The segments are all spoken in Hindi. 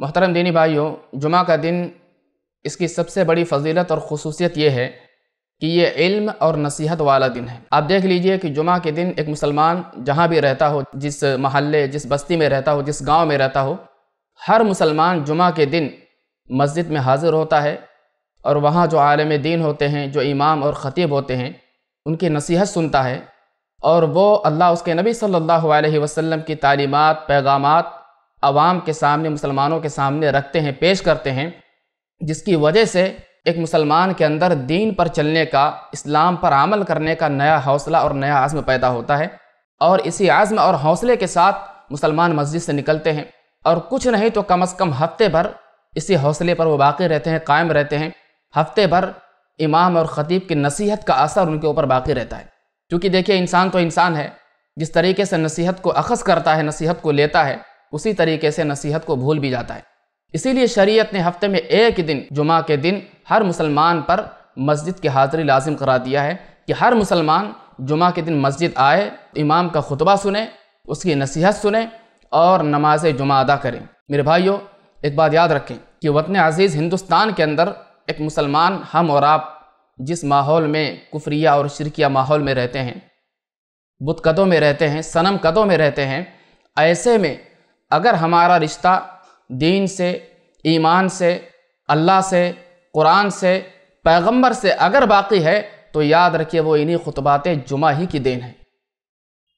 मोहतरम दीनी भाइयों जुमा का दिन इसकी सबसे बड़ी फजीलत और खसूसियत यह है कि ये इल्म और नसीहत वाला दिन है आप देख लीजिए कि जुमा के दिन एक मुसलमान जहाँ भी रहता हो जिस महल्ले जिस बस्ती में रहता हो जिस गांव में रहता हो हर मुसलमान जुमा के दिन मस्जिद में हाजिर होता है और वहाँ जो आलम दीन होते हैं जो इमाम और ख़तीब होते हैं उनकी नसीहत सुनता है और वो अल्लाह उसके नबी सल्लल्लाहु अलैहि वसल्लम की तालीमत पैगामात आवाम के सामने मुसलमानों के सामने रखते हैं पेश करते हैं जिसकी वजह से एक मुसलमान के अंदर दीन पर चलने का इस्लाम पर अमल करने का नया हौसला और नया आज़म पैदा होता है और इसी आज़म और हौसले के साथ मुसलमान मस्जिद से निकलते हैं और कुछ नहीं तो कम अज़ कम हफ्ते भर इसी हौसले पर वो बाकी रहते हैं कायम रहते हैं हफ्ते भर इमाम और ख़तीब की नसीहत का असर उनके ऊपर बाकी रहता है क्योंकि देखिए इंसान तो इंसान है जिस तरीके से नसीहत को अखज़ करता है नसीहत को लेता है उसी तरीके से नसीहत को भूल भी जाता है इसीलिए शरीयत ने हफ्ते में एक दिन जुमा के दिन हर मुसलमान पर मस्जिद की हाज़िरी लाजिम करा दिया है कि हर मुसलमान जुमा के दिन मस्जिद आए इमाम का खुतबा सुने उसकी नसीहत सुने और नमाज जुमा अदा करें मेरे भाइयों एक बात याद रखें कि वतन अज़ीज़ हिंदुस्तान के अंदर एक मुसलमान हम और आप जिस माहौल में कुफरिया और शिरकिया माहौल में रहते हैं बुत कदों में रहते हैं सनम कदों में रहते हैं ऐसे में अगर हमारा रिश्ता दीन से ईमान से अल्लाह से कुरान से पैगंबर से अगर बाकी है तो याद रखिए वो इन्हीं खुतबात जुमा ही की देन है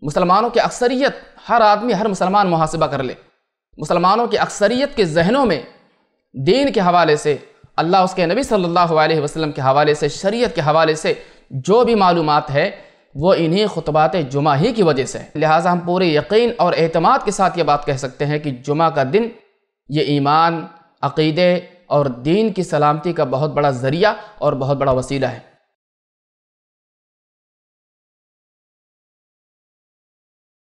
मुसलमानों की अक्सरियत हर आदमी हर मुसलमान मुहासबा कर ले मुसलमानों की अक्सरियत के जहनों में दीन के हवाले से अल्लाह उसके नबी सल्लल्लाहु अलैहि वसल्लम के हवाले से शरीयत के हवाले से जो भी मालूम है वो इन्हीं खुतबात जुमा ही की वजह से लिहाजा हम पूरे यकीन और अहतमाद के साथ ये बात कह सकते हैं कि जुमा का दिन ये ईमान अकीदे और दीन की सलामती का बहुत बड़ा ज़रिया और बहुत बड़ा वसीला है